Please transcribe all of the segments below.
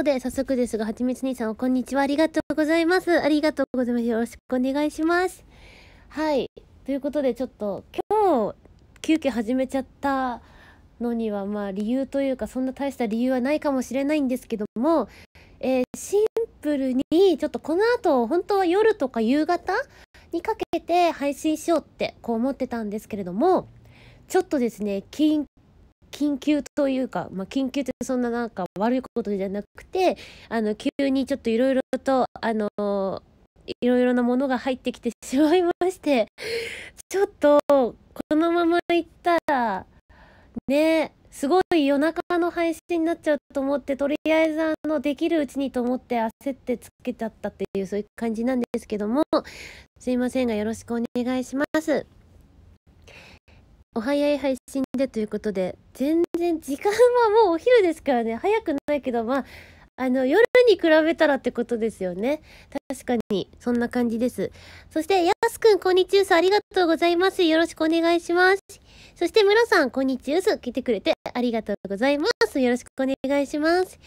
こで早速ですが、はちみつ兄さん、こんにちは。ありがとうございます。ありがとうございます。よろしくお願いします。はい。ということで、ちょっと今日、急遽始めちゃったのには、まあ理由というか、そんな大した理由はないかもしれないんですけども、えー、シンプルに、ちょっとこの後、本当は夜とか夕方にかけて配信しようって、こう思ってたんですけれども、ちょっとですね、緊緊急というか、まあ、緊急ってそんななんか悪いことじゃなくてあの急にちょっといろいろとあのいろいろなものが入ってきてしまいましてちょっとこのままいったらねすごい夜中の配信になっちゃうと思ってとりあえずあのできるうちにと思って焦ってつけちゃったっていうそういう感じなんですけどもすいませんがよろしくお願いします。お早い配信でということで、全然時間はもうお昼ですからね、早くないけど、まあ、あの、夜に比べたらってことですよね。確かに、そんな感じです。そして、やすくん、こんにちはす。ありがとうございます。よろしくお願いします。そして、むろさん、こんにちはす。来てくれてありがとうございます。よろしくお願いします。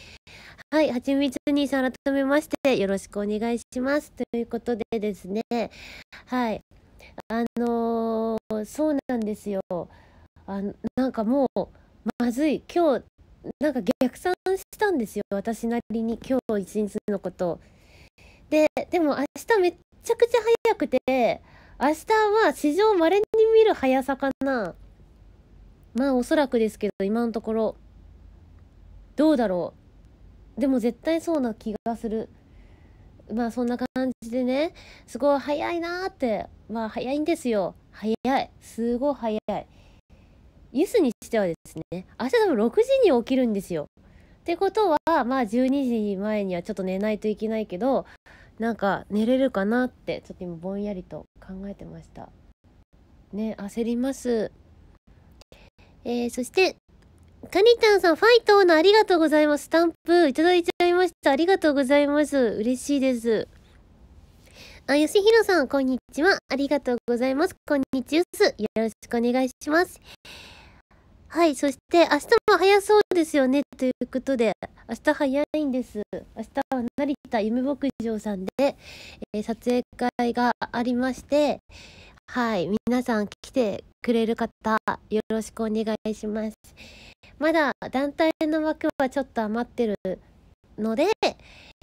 はい、はちみつ兄さん、改めまして、よろしくお願いします。ということでですね、はい。あのー、そうなんですよあなんかもうまずい今日なんか逆算したんですよ私なりに今日一日のことででも明日めっちゃくちゃ早くて明日は史上まれに見る速さかなまあおそらくですけど今のところどうだろうでも絶対そうな気がする。まあそんな感じでねすごい早いなってまあ早いんですよ早いすごい早いユスにしてはですね朝日多分6時に起きるんですよってことはまあ12時前にはちょっと寝ないといけないけどなんか寝れるかなってちょっと今ぼんやりと考えてましたね焦りますえー、そしてカニタンさんファイトのありがとうございますスタンプいただいちました。ありがとうございます。嬉しいです。あ、よしひろさん、こんにちは。ありがとうございます。こんにちは。よろしくお願いします。はい、そして明日も早そうですよねということで、明日早いんです。明日は成田夢牧場さんで、えー、撮影会がありまして、はい、皆さん来てくれる方、よろしくお願いします。まだ団体の枠はちょっと余ってるので、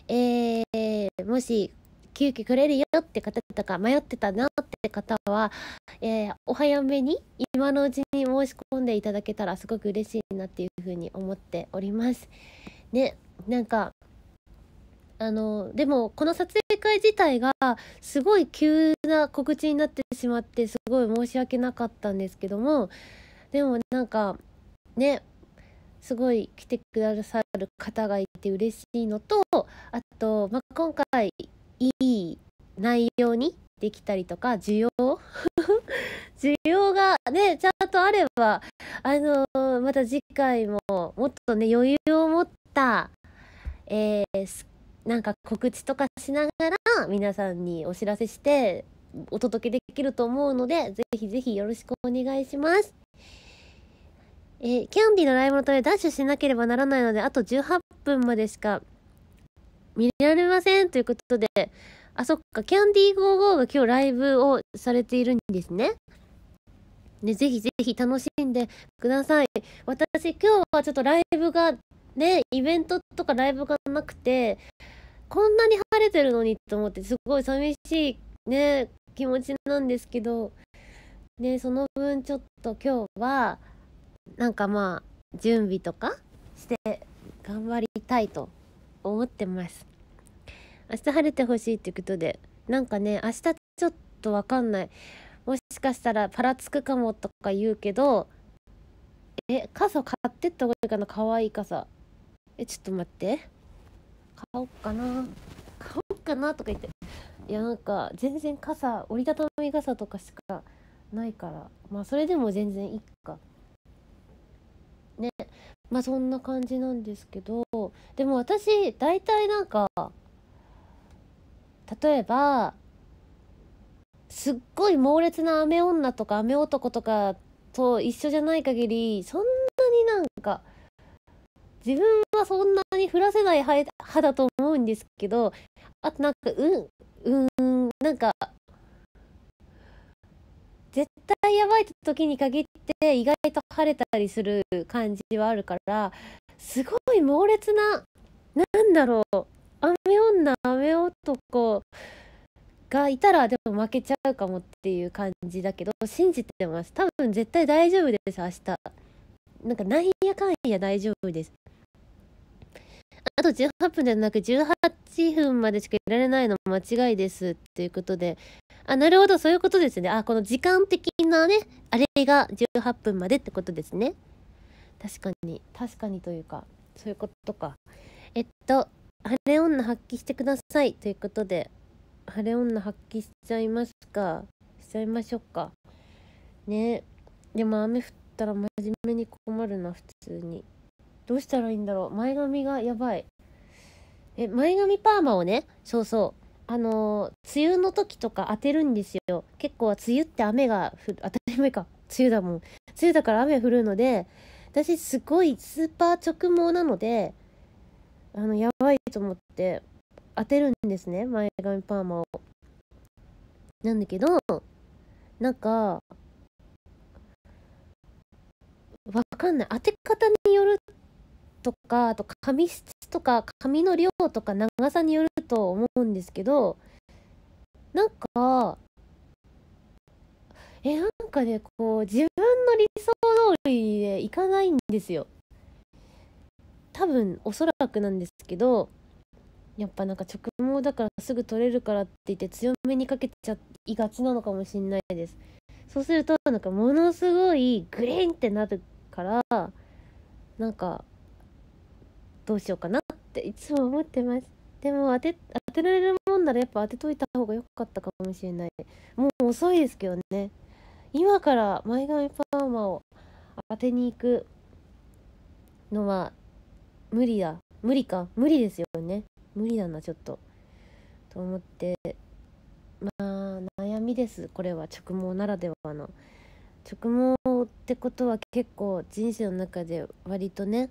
えー、もし急遽来れるよって方とか迷ってたなって方は、えー、お早めに今のうちに申し込んでいただけたらすごく嬉しいなっていうふうに思っております。ね、なんかあのでもこの撮影会自体がすごい急な告知になってしまってすごい申し訳なかったんですけどもでもなんかねすごい来てくださる方がいて嬉しいのとあと、まあ、今回いい内容にできたりとか需要 需要がねちゃんとあればあのー、また次回ももっとね余裕を持った、えー、なんか告知とかしながら皆さんにお知らせしてお届けできると思うのでぜひぜひよろしくお願いします。えー、キャンディのライブのためダッシュしなければならないので、あと18分までしか見られませんということで、あ、そっか、キャンディー55が今日ライブをされているんですね。ね、ぜひぜひ楽しんでください。私、今日はちょっとライブが、ね、イベントとかライブがなくて、こんなに晴れてるのにと思って、すごい寂しい、ね、気持ちなんですけど、ね、その分ちょっと今日は、なんかまあ準備とかして頑張りたいと思ってます明日晴れてほしいってことでなんかね明日ちょっとわかんないもしかしたらパラつくかもとか言うけどえ傘買ってった方がいいかな可愛い傘えちょっと待って買おっかな買おっかなとか言っていやなんか全然傘折りたたみ傘とかしかないからまあそれでも全然いいかねまあそんな感じなんですけどでも私大体なんか例えばすっごい猛烈な雨女とか雨男とかと一緒じゃない限りそんなになんか自分はそんなに降らせない派だと思うんですけどあとなんかうんうんなんか絶対やばい時に限って意外と晴れたりする感じはあるからすごい猛烈ななんだろう雨女雨男がいたらでも負けちゃうかもっていう感じだけど信じてます多分絶対大丈夫です明日なんかなんやかんや大丈夫ですあと18分じゃなく18分までしかいられないの間違いですっていうことで、あ、なるほど、そういうことですね。あ、この時間的なね、あれが18分までってことですね。確かに、確かにというか、そういうことか。えっと、晴れ女発揮してくださいということで、晴れ女発揮しちゃいますか。しちゃいましょうか。ね。でも雨降ったら真面目に困るな、普通に。どうしたらいいんだろう前髪がやばいえ前髪パーマをねそうそうあのー、梅雨の時とか当てるんですよ結構は梅雨って雨が降る当たり前か梅雨だもん梅雨だから雨降るので私すごいスーパー直毛なのであのやばいと思って当てるんですね前髪パーマをなんだけどなんかわかんない当て方によるとかあと髪質とか髪の量とか長さによると思うんですけどなんかえなんかねこう自分の理想通りでいかないんですよ多分おそらくなんですけどやっぱなんか直毛だからすぐ取れるからって言って強めにかけちゃいがちなのかもしんないですそうするとなんかものすごいグリーンってなるからなんかどうしようかなっていつも思ってますでも当て当てられるもんならやっぱ当てといた方が良かったかもしれないもう遅いですけどね今から前髪パーマを当てに行くのは無理だ無理か無理ですよね無理だなちょっとと思ってまあ悩みですこれは直毛ならではの直毛ってことは結構人生の中で割とね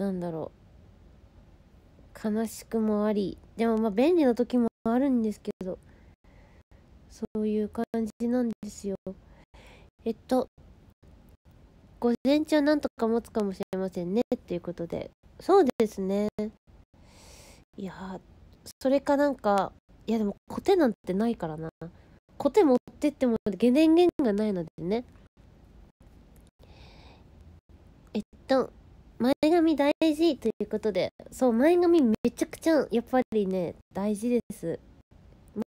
なんだろう悲しくもありでもまあ便利な時もあるんですけどそういう感じなんですよえっと午前中なんとか持つかもしれませんねっていうことでそうですねいやそれかなんかいやでもコテなんてないからなコテ持ってっても電源がないのでねえっと前髪大事ということでそう前髪めちゃくちゃやっぱりね大事です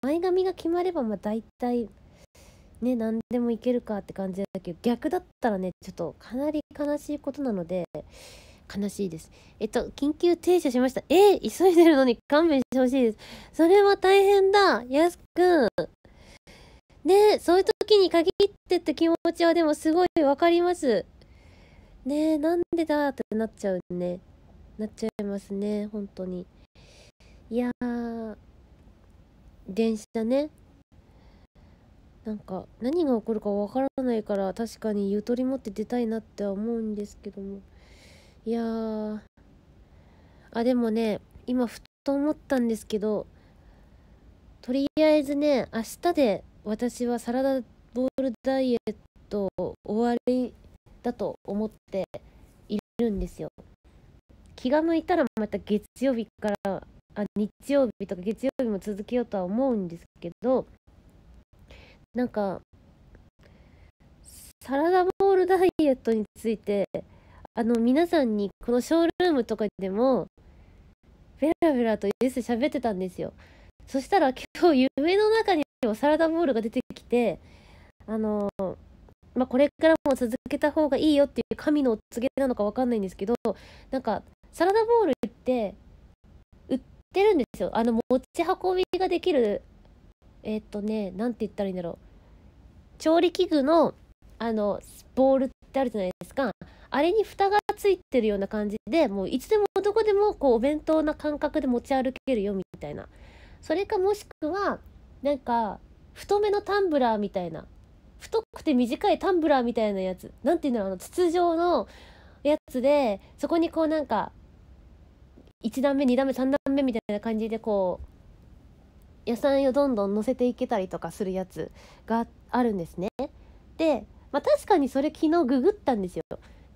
前髪が決まればまあ大体ね何でもいけるかって感じだけど逆だったらねちょっとかなり悲しいことなので悲しいです。えっと、緊急停車しました。えー、急いでるのに勘弁してほしいです。それは大変だ、やすくん。ねそういう時に限ってって気持ちはでもすごいわかります。ねえなんでだってなっちゃうねなっちゃいますね本当にいや電車ねなんか何が起こるかわからないから確かにゆとり持って出たいなっては思うんですけどもいやーあでもね今ふと思ったんですけどとりあえずね明日で私はサラダボールダイエット終わりだと思っているんですよ。気が向いたらまた月曜日からあ日曜日とか月曜日も続けようとは思うんですけどなんかサラダボールダイエットについてあの皆さんにこのショールームとかでもベラベラとイエス喋ってたんですよそしたら今日夢の中にもサラダボールが出てきてあのまあ、これからも続けた方がいいよっていう神のお告げなのか分かんないんですけどなんかサラダボールって売ってるんですよあの持ち運びができるえっ、ー、とね何て言ったらいいんだろう調理器具のあのボールってあるじゃないですかあれに蓋がついてるような感じでもういつでもどこでもこうお弁当な感覚で持ち歩けるよみたいなそれかもしくはなんか太めのタンブラーみたいな太くて短いタンブラーみたいなやつ何て言うんだろうあの筒状のやつでそこにこうなんか1段目2段目3段目みたいな感じでこう野菜をどんどん乗せていけたりとかするやつがあるんですね。で、まあ、確かにそれ昨日ググったんですよ。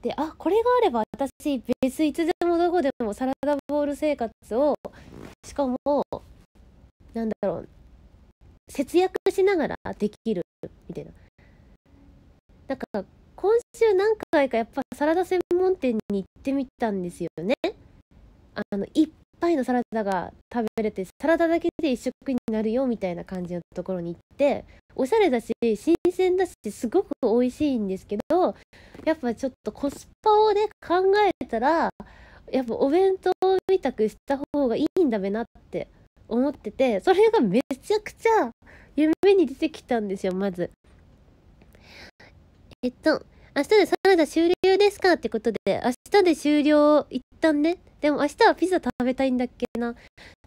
であこれがあれば私別いつでもどこでもサラダボウル生活をしかもなんだろう節約しながらできるみたいなだから今週何回かやっぱサラダ専門店に行ってみたんですよね。あのいっぱいのサラダが食べれてサラダだけで一食になるよみたいな感じのところに行っておしゃれだし新鮮だしすごく美味しいんですけどやっぱちょっとコスパをね考えたらやっぱお弁当みたくした方がいいんだべなって思っててそれがめちゃくちゃ夢に出てきたんですよまずえっと、明日でサラダ終了ですかってことで、明日で終了一旦ね。でも明日はピザ食べたいんだっけな。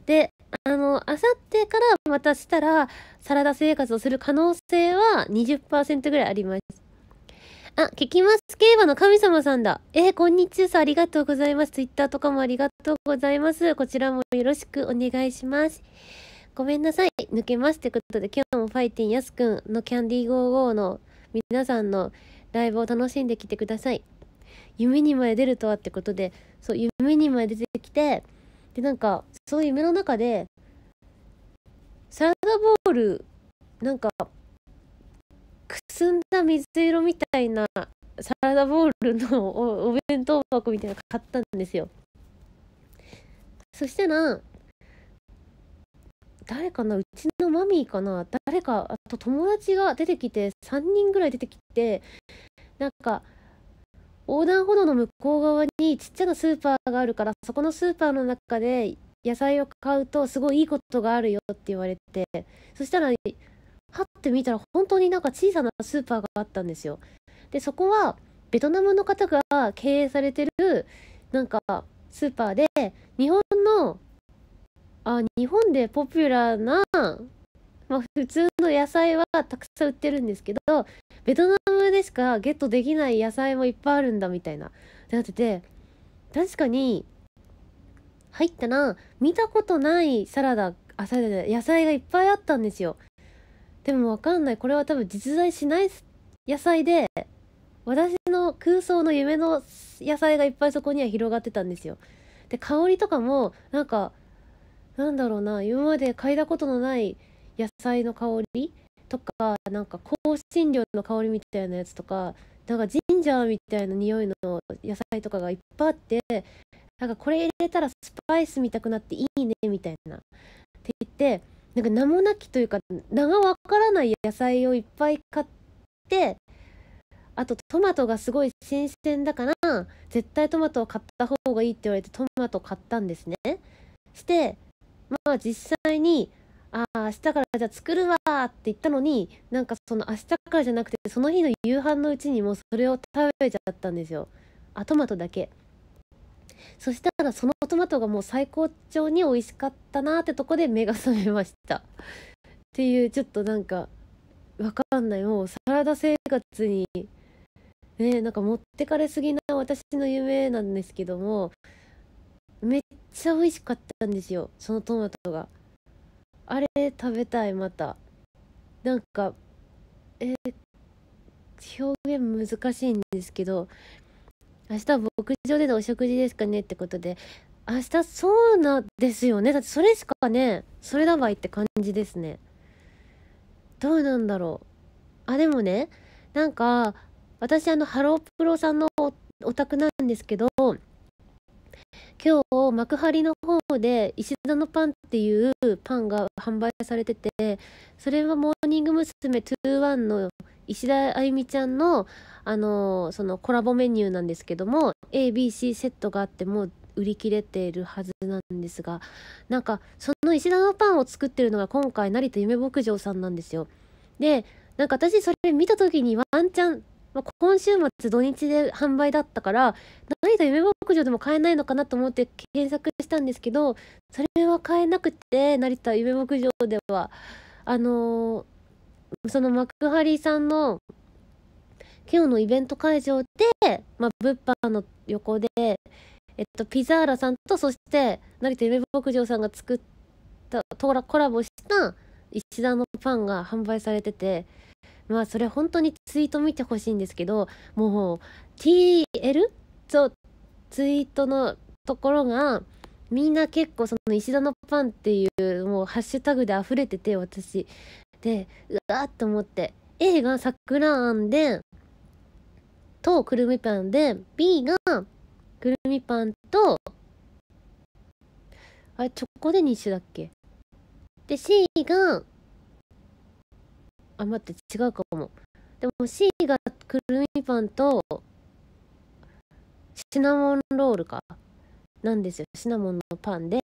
で、あの、明後日からまたしたら、サラダ生活をする可能性は20%ぐらいあります。あ、聞きます。競馬の神様さんだ。えー、こんにちはさ。ありがとうございます。Twitter とかもありがとうございます。こちらもよろしくお願いします。ごめんなさい。抜けます。ってことで、今日もファイティンやすくんのキャンディー55の皆さんのライブを楽しんできてください夢にまで出るとはってことでそう夢にまで出てきてでなんかそういう夢の中でサラダボールなんかくすんだ水色みたいなサラダボールのお弁当箱みたいなの買ったんですよそしたら誰かなうちのマミーかな誰かあと友達が出てきて3人ぐらい出てきてなんか横断歩道の向こう側にちっちゃなスーパーがあるからそこのスーパーの中で野菜を買うとすごいいいことがあるよって言われてそしたらはって見たら本当になんか小さなスーパーがあったんですよ。でそこはベトナムの方が経営されてるなんかスーパーで日本のあ日本でポピュラーな、まあ、普通の野菜はたくさん売ってるんですけどベトナムでしかゲットできない野菜もいっぱいあるんだみたいなってなってて確かに入ったら見たことないサラダあサラダ野菜がいっぱいあったんですよでもわかんないこれは多分実在しない野菜で私の空想の夢の野菜がいっぱいそこには広がってたんですよで香りとかもなんかなんだろうな今まで嗅いだことのない野菜の香りとかなんか香辛料の香りみたいなやつとかなんかジンジャーみたいな匂いの野菜とかがいっぱいあってなんかこれ入れたらスパイス見たくなっていいねみたいなって言ってなんか名もなきというか名がわからない野菜をいっぱい買ってあとトマトがすごい新鮮だから絶対トマトを買った方がいいって言われてトマト買ったんですね。してまあ実際にああ明日からじゃあ作るわって言ったのになんかその明日からじゃなくてその日の夕飯のうちにもうそれを食べちゃったんですよあトマトだけそしたらそのトマトがもう最高潮に美味しかったなってとこで目が覚めましたっていうちょっとなんかわかんないもうサラダ生活にねなんか持ってかれすぎな私の夢なんですけどもめっちゃ美味しかったんですよそのトマトがあれ食べたいまたなんかえ表現難しいんですけど明日牧場でのお食事ですかねってことで明日そうなんですよねだってそれしかねそれだばいって感じですねどうなんだろうあでもねなんか私あのハロープロさんのお宅なんですけど今日幕張の方で石田のパンっていうパンが販売されててそれはモーニング娘。21の石田あゆみちゃんのあのそのコラボメニューなんですけども ABC セットがあってもう売り切れているはずなんですがなんかその石田のパンを作ってるのが今回成田夢牧場さんなんですよ。でなんか私それ見た時にワンちゃんまあ、今週末土日で販売だったから成田夢牧場でも買えないのかなと思って検索したんですけどそれは買えなくて成田夢牧場ではあのー、その幕張さんの今日のイベント会場で、まあ、物販の横で、えっと、ピザーラさんとそして成田夢牧場さんが作ったコラボした石田のパンが販売されててまあそれ本当にツイート見てほしいんですけどもう TL? とツイートのところがみんな結構その石田のパンっていうもうハッシュタグで溢れてて私でうわーっと思って A が桜あんでとくるみパンで B がくるみパンとあれチョコで2種だっけで C があ待って違うかもでも C がくるみパンとシナモンロールかなんですよシナモンのパンで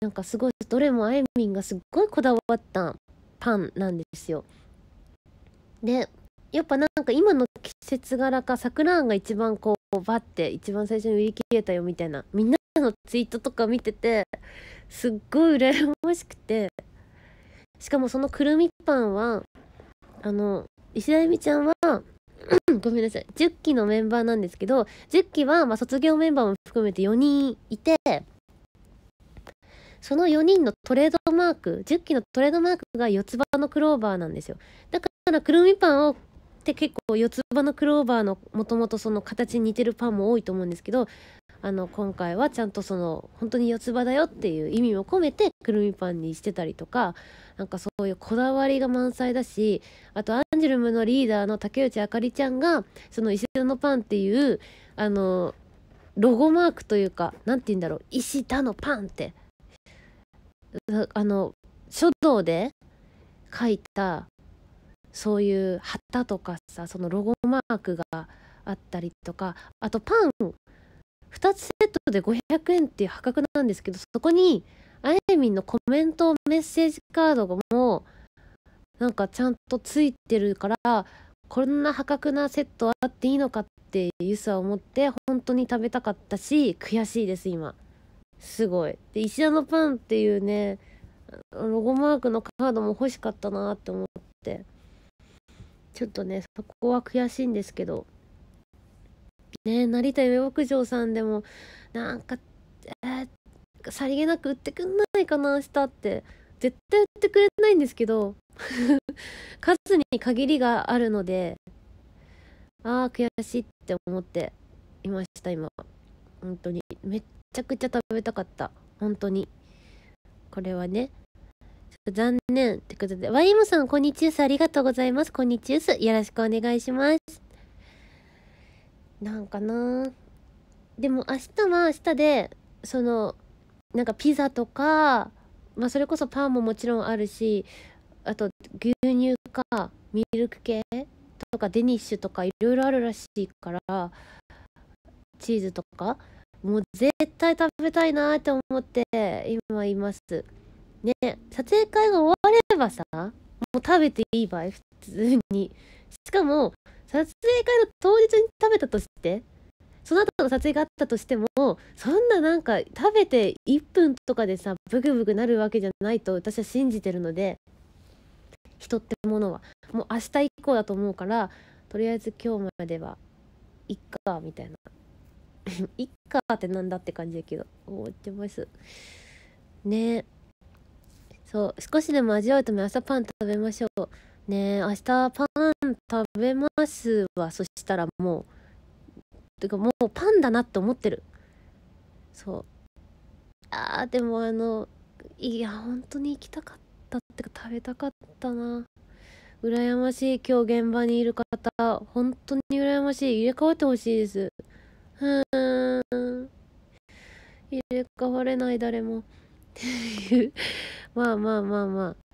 なんかすごいどれもあいみんがすっごいこだわったパンなんですよでやっぱなんか今の季節柄か桜が一番こうバッて一番最初に売り切れたよみたいなみんなのツイートとか見ててすっごい羨ましくてしかもそのくるみパンは、あの、石田由美ちゃんは ごめんなさい、10期のメンバーなんですけど、10期はま卒業メンバーも含めて4人いて、その4人のトレードマーク、10期のトレードマークが四つ葉のクローバーなんですよ。だからくるみパンをって結構四つ葉のクローバーのもともとその形に似てるパンも多いと思うんですけど、あの今回はちゃんとその本当に四つ葉だよっていう意味も込めてくるみパンにしてたりとかなんかそういうこだわりが満載だしあとアンジュルムのリーダーの竹内あかりちゃんがその石田のパンっていうあのロゴマークというか何て言うんだろう石田のパンってあの書道で書いたそういう旗とかさそのロゴマークがあったりとかあとパン2つセットで500円っていう破格なんですけどそこにあやみんのコメントメッセージカードもなんかちゃんとついてるからこんな破格なセットあっていいのかってユスは思って本当に食べたかったし悔しいです今すごいで石田のパンっていうねロゴマークのカードも欲しかったなって思ってちょっとねそこは悔しいんですけどね成田夢牧場さんでもなんか、えー、さりげなく売ってくんないかな明日って絶対売ってくれないんですけど 数に限りがあるのでああ悔しいって思っていました今本当にめっちゃくちゃ食べたかった本当にこれはね残念ってことでワイムさんこんにちはありがとうございますこんにちはよろしくお願いしますなんかなでも明日は明日でそのなんかピザとか、まあ、それこそパンももちろんあるしあと牛乳かミルク系とかデニッシュとかいろいろあるらしいからチーズとかもう絶対食べたいなって思って今いますね撮影会が終わればさもう食べていい場合普通にしかも撮影会の当日に食べたとしてその後の撮影があったとしてもそんななんか食べて1分とかでさブクブクなるわけじゃないと私は信じてるので人ってものはもう明日以降だと思うからとりあえず今日まではいっかみたいないっ かってなんだって感じだけど思ってますねそう少しでも味わうため朝パン食べましょうね明日パン食べますわそしたらもうてかもうパンだなって思ってるそうあーでもあのいや本当に行きたかったってか食べたかったな羨ましい今日現場にいる方本当に羨ましい入れ替わってほしいですうん入れ替われない誰もっていうまあまあまあまあ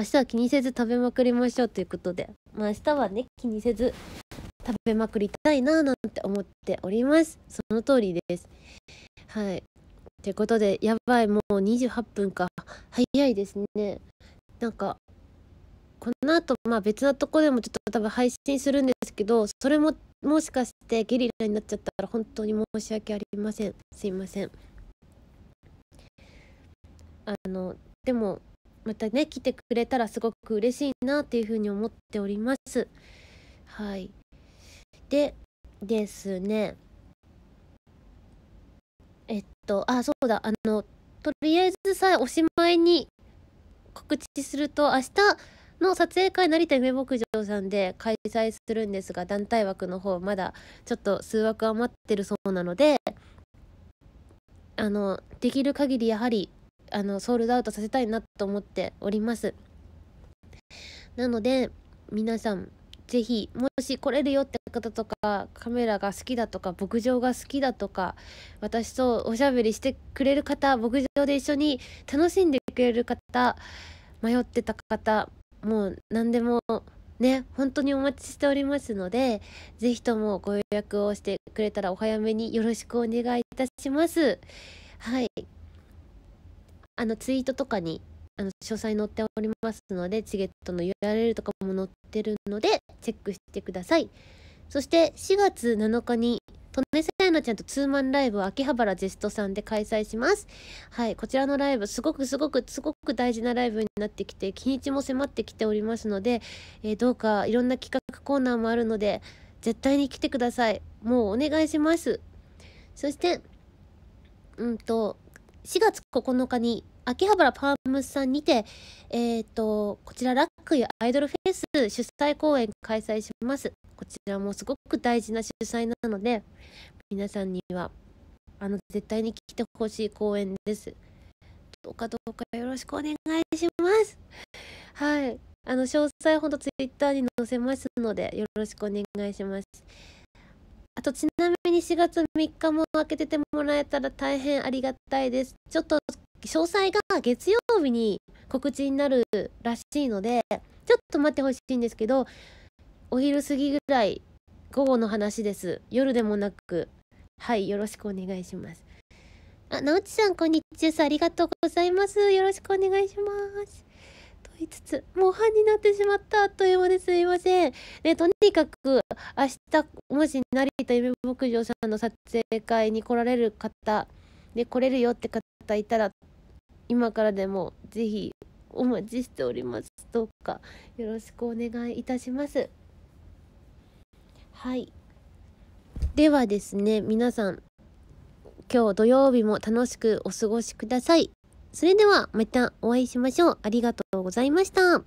明日は気にせず食べまくりましょうということで、まあ、明日はね気にせず食べまくりたいななんて思っておりますその通りですはいということでやばいもう28分か早いですねなんかこの後、まあ別なとこでもちょっと多分配信するんですけどそれももしかしてゲリラになっちゃったら本当に申し訳ありませんすいませんあのでもまたね来てくれたらすごく嬉しいなっていうふうに思っておりますはいでですねえっとあそうだあのとりあえずさおしまいに告知すると明日の撮影会成田夢牧場さんで開催するんですが団体枠の方まだちょっと数枠余ってるそうなのであのできる限りやはりあのソールドアウトさせたいなと思っておりますなので皆さん是非もし来れるよって方とかカメラが好きだとか牧場が好きだとか私とおしゃべりしてくれる方牧場で一緒に楽しんでくれる方迷ってた方もう何でもね本当にお待ちしておりますので是非ともご予約をしてくれたらお早めによろしくお願いいたします。はいあのツイートとかにあの詳細載っておりますので、チゲットの URL とかも載ってるので、チェックしてください。そして4月7日に、トネセイナちゃんとツーマンライブを秋葉原ジェストさんで開催します。はい、こちらのライブ、すごくすごくすごく大事なライブになってきて、日にちも迫ってきておりますので、えー、どうかいろんな企画コーナーもあるので、絶対に来てください。もうお願いします。そして、うんと、4月9日に秋葉原パームスさんにて、えーと、こちらラックやアイドルフェス主催公演開催しますこちらもすごく大事な主催なので皆さんにはあの絶対に来てほしい公演ですどうかどうかよろしくお願いしますはいあの詳細ほんとツイッターに載せますのでよろしくお願いしますあとちなみに4月3日も開けててもらえたら大変ありがたいです。ちょっと詳細が月曜日に告知になるらしいので、ちょっと待ってほしいんですけど、お昼過ぎぐらい、午後の話です。夜でもなく、はい、よろしくお願いします。あ、直ちさん、こんにちは。ありがとうございます。よろしくお願いします。いつつ、もう半になってしまった。あっという間ですいません。ね、とにかく、明日、もし成田夢牧場さんの撮影会に来られる方、で、来れるよって方いたら、今からでも、ぜひ、お待ちしております。どうか、よろしくお願いいたします。はい。ではですね、皆さん、今日土曜日も楽しくお過ごしください。それではまたお会いしましょう。ありがとうございました。